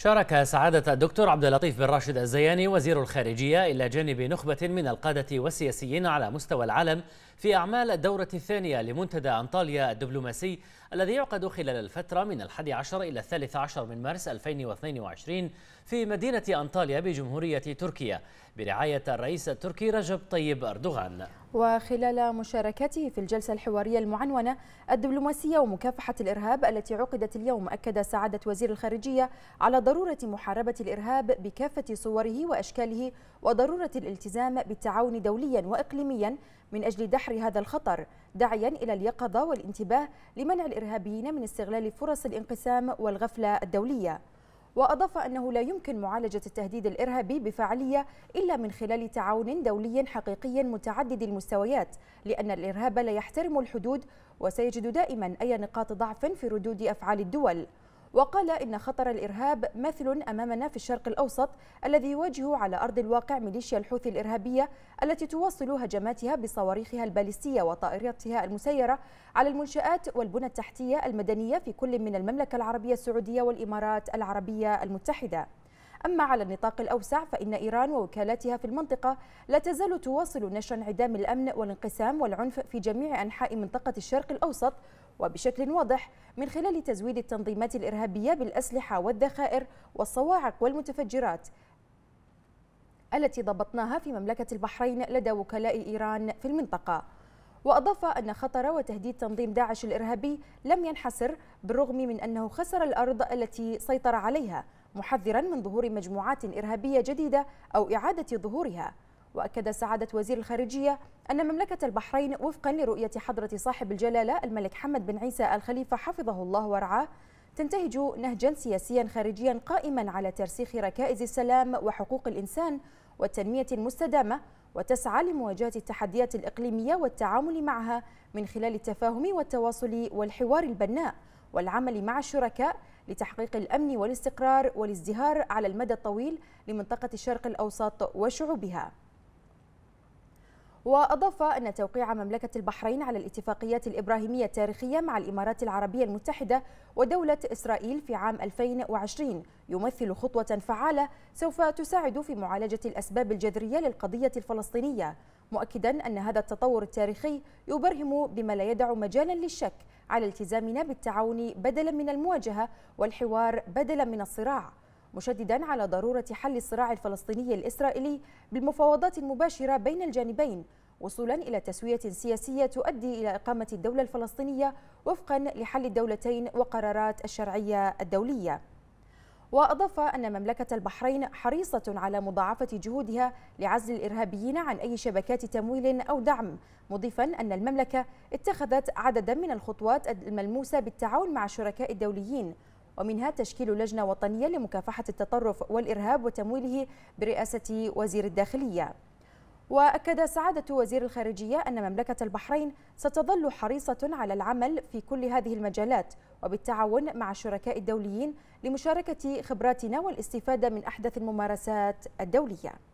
شارك سعادة الدكتور عبد اللطيف بن راشد الزياني وزير الخارجية إلى جانب نخبة من القادة والسياسيين على مستوى العالم في أعمال الدورة الثانية لمنتدى أنطاليا الدبلوماسي الذي يعقد خلال الفترة من الحادي عشر إلى الثالث عشر من مارس 2022 في مدينة أنطاليا بجمهورية تركيا برعاية الرئيس التركي رجب طيب أردوغان وخلال مشاركته في الجلسة الحوارية المعنونة الدبلوماسية ومكافحة الإرهاب التي عقدت اليوم أكد سعادة وزير الخارجية على ضرورة محاربة الإرهاب بكافة صوره وأشكاله وضرورة الالتزام بالتعاون دوليا وإقليميا من أجل دحر هذا الخطر داعيا إلى اليقظة والانتباه لمنع الإرهابيين من استغلال فرص الانقسام والغفلة الدولية وأضاف أنه لا يمكن معالجة التهديد الإرهابي بفعالية إلا من خلال تعاون دولي حقيقي متعدد المستويات لأن الإرهاب لا يحترم الحدود وسيجد دائما أي نقاط ضعف في ردود أفعال الدول وقال إن خطر الإرهاب مثل أمامنا في الشرق الأوسط الذي يواجه على أرض الواقع ميليشيا الحوثي الإرهابية التي تواصل هجماتها بصواريخها البالستية وطائراتها المسيرة على المنشآت والبنى التحتية المدنية في كل من المملكة العربية السعودية والإمارات العربية المتحدة أما على النطاق الأوسع فإن إيران ووكالاتها في المنطقة لا تزال تواصل نشر انعدام الأمن والانقسام والعنف في جميع أنحاء منطقة الشرق الأوسط وبشكل واضح من خلال تزويد التنظيمات الإرهابية بالأسلحة والذخائر والصواعق والمتفجرات التي ضبطناها في مملكة البحرين لدى وكلاء إيران في المنطقة وأضاف أن خطر وتهديد تنظيم داعش الإرهابي لم ينحسر بالرغم من أنه خسر الأرض التي سيطر عليها محذرا من ظهور مجموعات إرهابية جديدة أو إعادة ظهورها وأكد سعادة وزير الخارجية أن مملكة البحرين وفقا لرؤية حضرة صاحب الجلالة الملك حمد بن عيسى الخليفة حفظه الله ورعاه تنتهج نهجا سياسيا خارجيا قائما على ترسيخ ركائز السلام وحقوق الإنسان والتنمية المستدامة وتسعى لمواجهة التحديات الإقليمية والتعامل معها من خلال التفاهم والتواصل والحوار البناء والعمل مع الشركاء لتحقيق الأمن والاستقرار والازدهار على المدى الطويل لمنطقة الشرق الأوسط وشعوبها وأضاف أن توقيع مملكة البحرين على الاتفاقيات الإبراهيمية التاريخية مع الإمارات العربية المتحدة ودولة إسرائيل في عام 2020 يمثل خطوة فعالة سوف تساعد في معالجة الأسباب الجذرية للقضية الفلسطينية مؤكدا أن هذا التطور التاريخي يبرهم بما لا يدع مجالا للشك على التزامنا بالتعاون بدلا من المواجهة والحوار بدلا من الصراع مشددا على ضرورة حل الصراع الفلسطيني الإسرائيلي بالمفاوضات المباشرة بين الجانبين وصولا إلى تسوية سياسية تؤدي إلى إقامة الدولة الفلسطينية وفقا لحل الدولتين وقرارات الشرعية الدولية وأضاف أن مملكة البحرين حريصة على مضاعفة جهودها لعزل الإرهابيين عن أي شبكات تمويل أو دعم مضيفا أن المملكة اتخذت عددا من الخطوات الملموسة بالتعاون مع الشركاء الدوليين ومنها تشكيل لجنة وطنية لمكافحة التطرف والإرهاب وتمويله برئاسة وزير الداخلية وأكد سعادة وزير الخارجية أن مملكة البحرين ستظل حريصة على العمل في كل هذه المجالات وبالتعاون مع الشركاء الدوليين لمشاركة خبراتنا والاستفادة من أحدث الممارسات الدولية